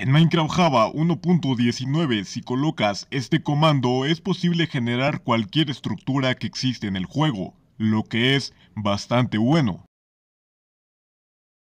En Minecraft Java 1.19, si colocas este comando, es posible generar cualquier estructura que existe en el juego, lo que es bastante bueno.